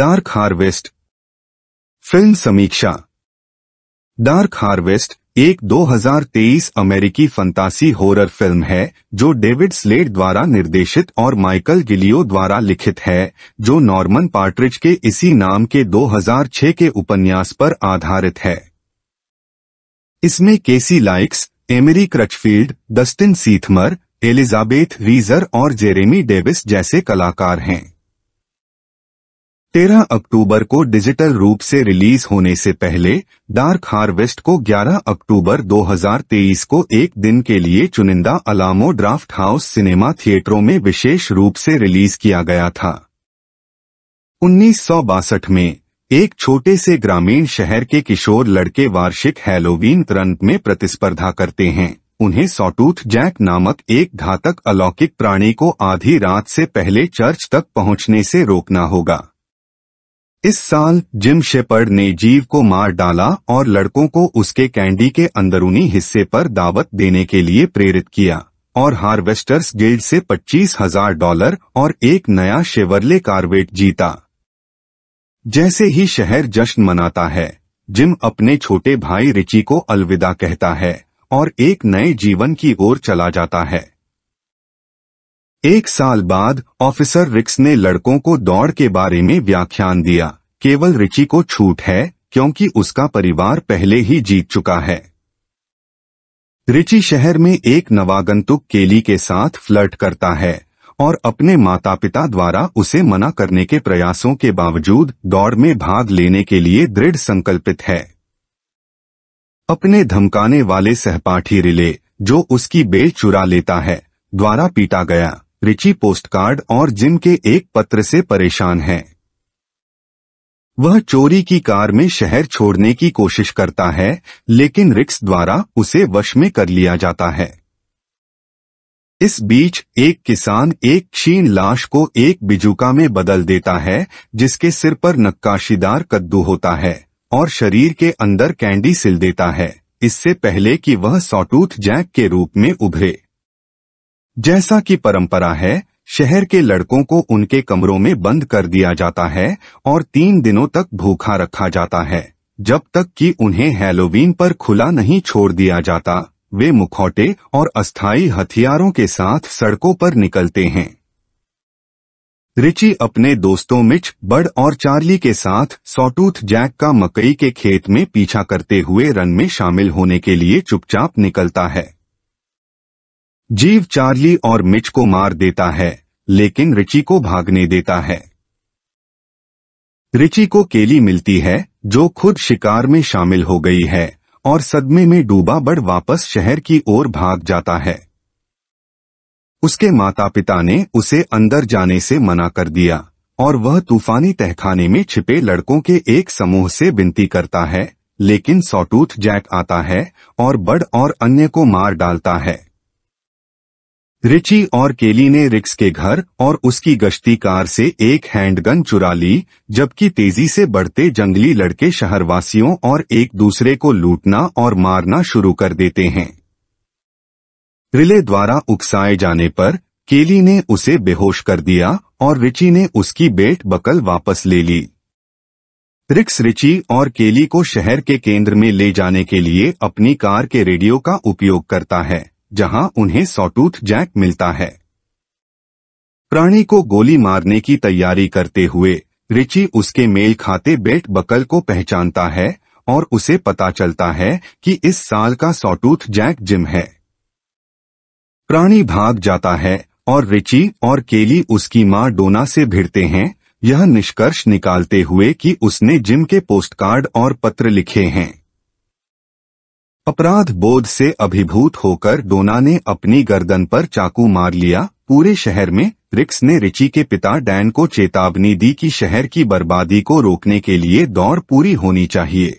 dark Harvest film समीक्षा Dark Harvest एक 2023 अमेरिकी फंतासी हॉरर फिल्म है जो डेविड स्लेट द्वारा निर्देशित और माइकल गिलियो द्वारा लिखित है जो नॉर्मन पार्ट्रिज के इसी नाम के 2006 के उपन्यास पर आधारित है इसमें Casey Likes Emary Crutchfield Dustin Ceithamer Elizabeth Reaser और जेरेमी डेविस जैसे कलाकार हैं तेरह अक्टूबर को डिजिटल रूप से रिलीज होने से पहले डार्क हार्वेस्ट को 11 अक्टूबर 2023 को एक दिन के लिए चुनिंदा अलामो ड्राफ्ट हाउस सिनेमा थिएटरों में विशेष रूप से रिलीज किया गया था उन्नीस में एक छोटे से ग्रामीण शहर के किशोर लड़के वार्षिक हैलोवीन रन में प्रतिस्पर्धा करते हैं उन्हें सौटूथ जैक नामक एक घातक अलौकिक प्राणी को आधी रात से पहले चर्च तक पहुंचने से रोकना होगा इस साल जिम शेपर्ड ने जीव को मार डाला और लड़कों को उसके कैंडी के अंदरूनी हिस्से पर दावत देने के लिए प्रेरित किया और हार्वेस्टर्स गिल्ड से पच्चीस हजार डॉलर और एक नया शेवरले कार्वेट जीता जैसे ही शहर जश्न मनाता है जिम अपने छोटे भाई रिची को अलविदा कहता है और एक नए जीवन की ओर चला जाता है एक साल बाद ऑफिसर रिक्स ने लड़कों को दौड़ के बारे में व्याख्यान दिया केवल रिची को छूट है क्योंकि उसका परिवार पहले ही जीत चुका है रिची शहर में एक नवागंतुक केली के साथ फ्लर्ट करता है और अपने माता पिता द्वारा उसे मना करने के प्रयासों के बावजूद दौड़ में भाग लेने के लिए दृढ़ संकल्पित है अपने धमकाने वाले सहपाठी रिले जो उसकी बेल चुरा लेता है द्वारा पीटा गया रिची पोस्टकार्ड और जिम के एक पत्र से परेशान है वह चोरी की कार में शहर छोड़ने की कोशिश करता है लेकिन रिक्स द्वारा उसे वश में कर लिया जाता है इस बीच एक किसान एक क्षीण लाश को एक बिजुका में बदल देता है जिसके सिर पर नक्काशीदार कद्दू होता है और शरीर के अंदर कैंडी सिल देता है इससे पहले कि वह सौटूथ जैक के रूप में उभरे जैसा कि परंपरा है शहर के लड़कों को उनके कमरों में बंद कर दिया जाता है और तीन दिनों तक भूखा रखा जाता है जब तक कि उन्हें हेलोवीन पर खुला नहीं छोड़ दिया जाता वे मुखौटे और अस्थाई हथियारों के साथ सड़कों पर निकलते हैं रिची अपने दोस्तों मिच बर्ड और चार्ली के साथ सॉटूथ जैक का मकई के खेत में पीछा करते हुए रन में शामिल होने के लिए चुपचाप निकलता है जीव चार्ली और मिच को मार देता है लेकिन रिची को भागने देता है रिची को केली मिलती है जो खुद शिकार में शामिल हो गई है और सदमे में डूबा बड़ वापस शहर की ओर भाग जाता है उसके माता पिता ने उसे अंदर जाने से मना कर दिया और वह तूफानी तहखाने में छिपे लड़कों के एक समूह से विनती करता है लेकिन सौटूथ जैक आता है और बड़ और अन्य को मार डालता है रिची और केली ने रिक्स के घर और उसकी गश्ती कार से एक हैंडगन चुरा ली जबकि तेजी से बढ़ते जंगली लड़के शहरवासियों और एक दूसरे को लूटना और मारना शुरू कर देते हैं रिले द्वारा उकसाए जाने पर केली ने उसे बेहोश कर दिया और रिची ने उसकी बेट बकल वापस ले ली रिक्स रिची और केली को शहर के केंद्र में ले जाने के लिए अपनी कार के रेडियो का उपयोग करता है जहां उन्हें सौटूथ जैक मिलता है प्राणी को गोली मारने की तैयारी करते हुए रिची उसके मेल खाते बेट बकल को पहचानता है और उसे पता चलता है कि इस साल का सौटूथ जैक जिम है प्राणी भाग जाता है और रिची और केली उसकी मां डोना से भिड़ते हैं यह निष्कर्ष निकालते हुए कि उसने जिम के पोस्टकार्ड और पत्र लिखे हैं अपराध बोध से अभिभूत होकर डोना ने अपनी गर्दन पर चाकू मार लिया पूरे शहर में रिक्स ने रिची के पिता डैन को चेतावनी दी कि शहर की बर्बादी को रोकने के लिए दौड़ पूरी होनी चाहिए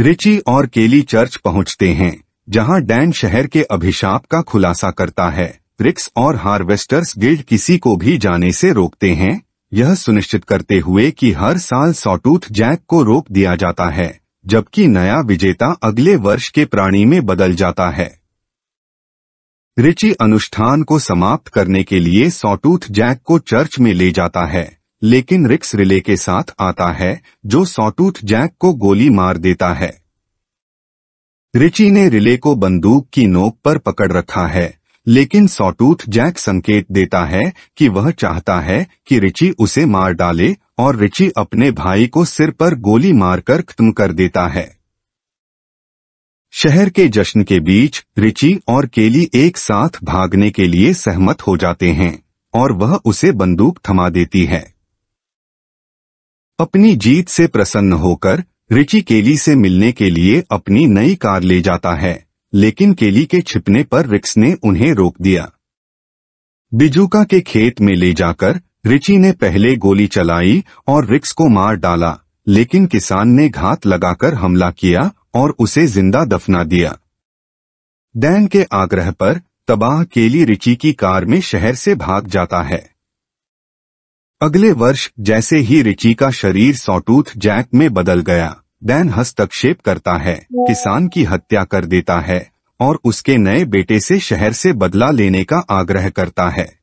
रिची और केली चर्च पहुंचते हैं जहां डैन शहर के अभिशाप का खुलासा करता है रिक्स और हार्वेस्टर्स गिल्ड किसी को भी जाने से रोकते हैं यह सुनिश्चित करते हुए कि हर साल सॉटूथ जैक को रोक दिया जाता है जबकि नया विजेता अगले वर्ष के प्राणी में बदल जाता है रिचि अनुष्ठान को समाप्त करने के लिए सॉटूथ जैक को चर्च में ले जाता है लेकिन रिक्स रिले के साथ आता है जो सॉटूथ जैक को गोली मार देता है रिची ने रिले को बंदूक की नोक पर पकड़ रखा है लेकिन सॉटूथ जैक संकेत देता है कि वह चाहता है कि रिचि उसे मार डाले और रिची अपने भाई को सिर पर गोली मारकर खत्म कर देता है शहर के जश्न के बीच रिची और केली एक साथ भागने के लिए सहमत हो जाते हैं और वह उसे बंदूक थमा देती है अपनी जीत से प्रसन्न होकर रिची केली से मिलने के लिए अपनी नई कार ले जाता है लेकिन केली के छिपने पर रिक्स ने उन्हें रोक दिया बिजुका के खेत में ले जाकर रिची ने पहले गोली चलाई और रिक्स को मार डाला लेकिन किसान ने घात लगाकर हमला किया और उसे जिंदा दफना दिया डैन के आग्रह पर तबाह केली रिची की कार में शहर से भाग जाता है अगले वर्ष जैसे ही रिची का शरीर सौटूथ जैक में बदल गया डैन हस्तक्षेप करता है किसान की हत्या कर देता है और उसके नए बेटे से शहर से बदला लेने का आग्रह करता है